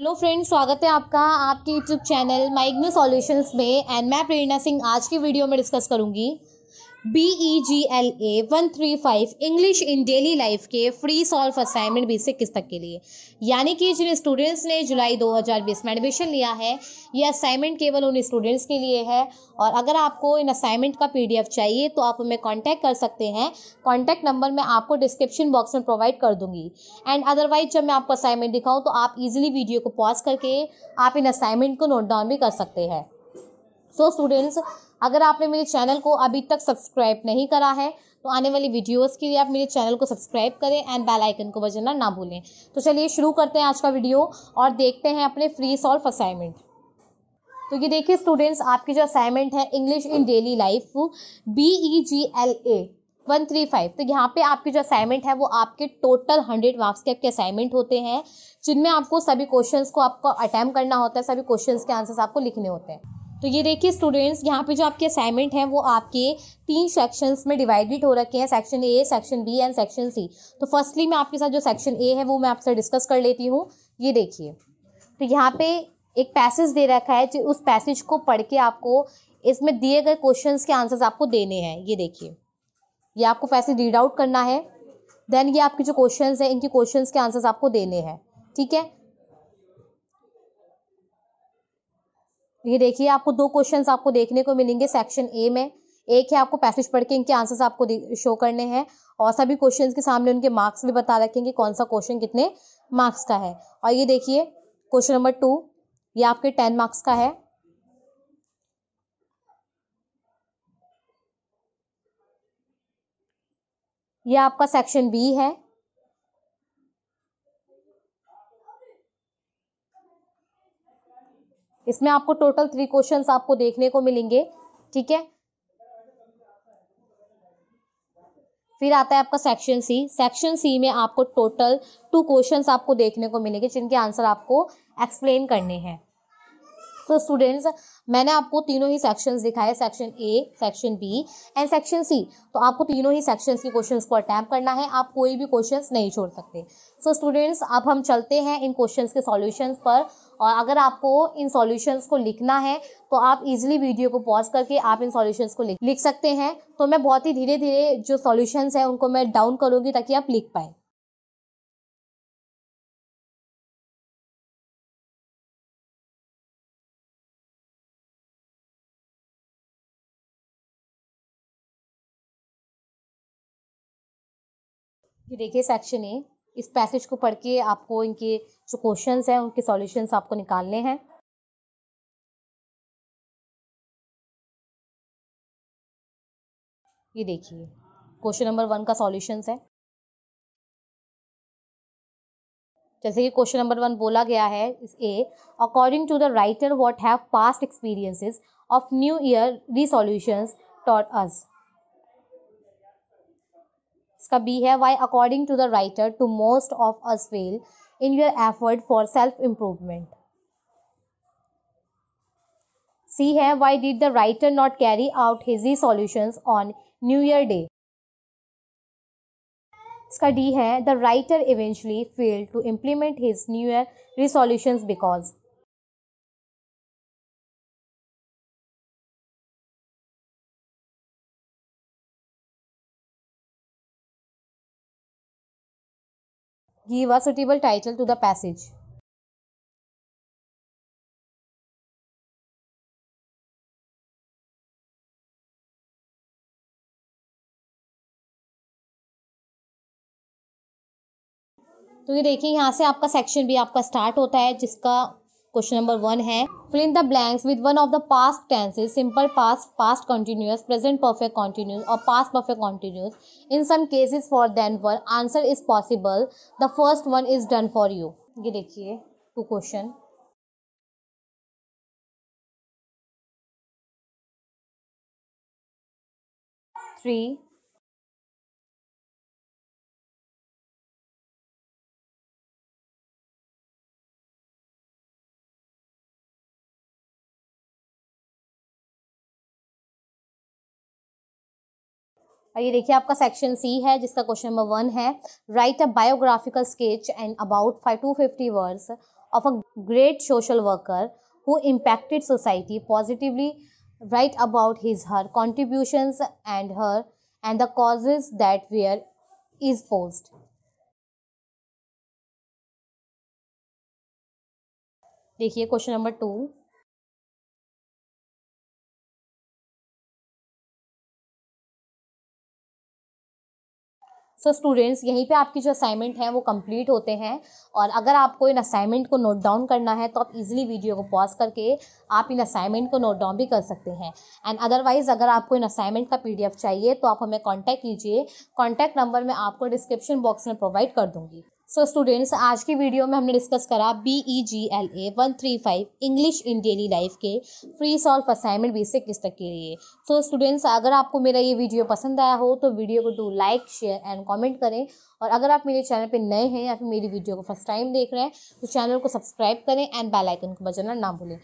Hello friend स्वागत है आपका आपके यूट्यूब चैनल माइग्नो सॉल्यूशंस में एंड मैं प्रेरणा सिंह आज की वीडियो में डिस्कस करूंगी B E G L A one three five English in daily life के फ्री सॉल्व असाइनमेंट बीस से किस तक के लिए यानी कि जिन स्टूडेंट्स ने जुलाई 2020 में एडमिशन लिया है ये असाइनमेंट केवल उन स्टूडेंट्स के लिए है और अगर आपको इन असाइनमेंट का पीडीएफ चाहिए तो आप हमें कांटेक्ट कर सकते हैं कांटेक्ट नंबर मैं आपको डिस्क्रिप्शन बॉक्स में प्रोवाइड कर दूंगी एंड अदरवाइज जब मैं आपको असाइनमेंट दिखाऊँ तो आप ईजिली वीडियो को पॉज करके आप इन असाइनमेंट को नोट डाउन भी कर सकते हैं सो so, स्टूडेंट्स अगर आपने मेरे चैनल को अभी तक सब्सक्राइब नहीं करा है तो आने वाली वीडियोस के लिए आप मेरे चैनल को सब्सक्राइब करें एंड बेल आइकन को बजाना ना भूलें तो चलिए शुरू करते हैं आज का वीडियो और देखते हैं अपने फ्री सॉल्व असाइनमेंट तो ये देखिए स्टूडेंट्स आपकी जो असाइनमेंट है English in daily life B E G L A one three five तो यहाँ पे आपकी जो असाइनमेंट है वो आपके टोटल हंड्रेड मार्क्स के आपके असाइनमेंट होते हैं जिनमें आपको सभी क्वेश्चंस को आपको अटैम्प करना होता है सभी क्वेश्चंस के आंसर्स आपको लिखने होते हैं तो ये देखिए स्टूडेंट्स यहाँ पे जो आपके असाइनमेंट हैं वो आपके तीन सेक्शंस में डिवाइडेड हो रखे हैं section A section B and section C तो फर्स्टली मैं आपके साथ जो सेक्शन ए है वो मैं आपसे डिस्कस कर लेती हूँ ये देखिए तो यहाँ पे एक पैसेज दे रखा है जो उस पैसेज को पढ़ के आपको इसमें दिए गए क्वेश्चन के आंसर्स आपको देने हैं ये देखिए ये आपको पैसे रीड आउट करना है देन ये आपके जो क्वेश्चन हैं इनके क्वेश्चन के आंसर्स आपको देने हैं ठीक है ये देखिए आपको दो क्वेश्चन आपको देखने को मिलेंगे सेक्शन ए में एक है आपको पैसेज पढ़ के इनके आंसर्स आपको शो करने हैं और सभी क्वेश्चंस के सामने उनके मार्क्स भी बता रखेंगे कौन सा क्वेश्चन कितने मार्क्स का है और ये देखिए क्वेश्चन नंबर टू ये आपके टेन मार्क्स का है ये आपका सेक्शन बी है इसमें आपको टोटल थ्री क्वेश्चन आपको देखने को मिलेंगे ठीक है फिर आता है आपका सेक्शन सी सेक्शन सी में आपको टोटल टू क्वेश्चंस आपको देखने को मिलेंगे जिनके आंसर आपको एक्सप्लेन करने हैं सो स्टूडेंट्स मैंने आपको तीनों ही सेक्शंस दिखाए section A section B and section C तो आपको तीनों ही सेक्शंस के क्वेश्चंस को अटैम्प करना है आप कोई भी क्वेश्चंस नहीं छोड़ सकते सो so, स्टूडेंट्स अब हम चलते हैं इन क्वेश्चंस के सॉल्यूशंस पर और अगर आपको इन सॉल्यूशंस को लिखना है तो आप इजीली वीडियो को पॉज करके आप इन सॉल्यूशंस को लिख सकते हैं तो मैं बहुत ही धीरे धीरे जो सॉल्यूशंस हैं उनको मैं डाउन करूँगी ताकि आप लिख पाएँ ये देखिए सेक्शन ए इस पैसेज को पढ़ के आपको इनके जो क्वेश्चन हैं उनके सॉल्यूशंस आपको निकालने हैं ये देखिए क्वेश्चन नंबर वन का सॉल्यूशन है जैसे कि क्वेश्चन नंबर वन बोला गया है इस A according to the writer what have past experiences of new year resolutions taught us इसका बी है why according to the writer to most of us fail in your effort for self improvement C है why did the writer not carry out his resolutions on new year day इसका D है the writer eventually fail to implement his new year resolutions because give a suitable title to the passage. तो ये देखिए यहाँ से आपका section भी आपका स्टार्ट होता है जिसका क्वेश्चन नंबर वन है fill in the blanks with one of the past tenses simple past past continuous present perfect continuous और past perfect continuous in some cases for then one answer is possible the first one is done for you ये देखिए to question three और ये देखिए आपका section C है जिसका question number one है write a biographical sketch and about five two fifty words of a great social worker who impacted society positively write about his her contribution and her and the causes that were is posed देखिए question number two so students यहीं पे आपकी जो assignment है वो complete होते हैं और अगर आपको इन असाइनमेंट को नोट डाउन करना है तो आप इजीली वीडियो को पॉज करके आप इन असाइनमेंट को नोट डाउन भी कर सकते हैं एंड अदरवाइज़ अगर आपको इन असाइनमेंट का पीडीएफ चाहिए तो आप हमें कॉन्टैक्ट कीजिए कॉन्टैक्ट नंबर मैं आपको डिस्क्रिप्शन बॉक्स में प्रोवाइड कर दूँगी सो so स्टूडेंट्स आज की वीडियो में हमने डिस्कस करा B E G L A one three five English in daily life के फ्री सॉल्व असाइनमेंट बेसिक तक के लिए सो so स्टूडेंट्स अगर आपको मेरा ये वीडियो पसंद आया हो तो वीडियो को do like share and comment करें और अगर आप मेरे चैनल पे नए हैं या फिर मेरी वीडियो को फर्स्ट टाइम देख रहे हैं तो चैनल को सब्सक्राइब करें एंड बेलाइकन को बजाना ना भूलें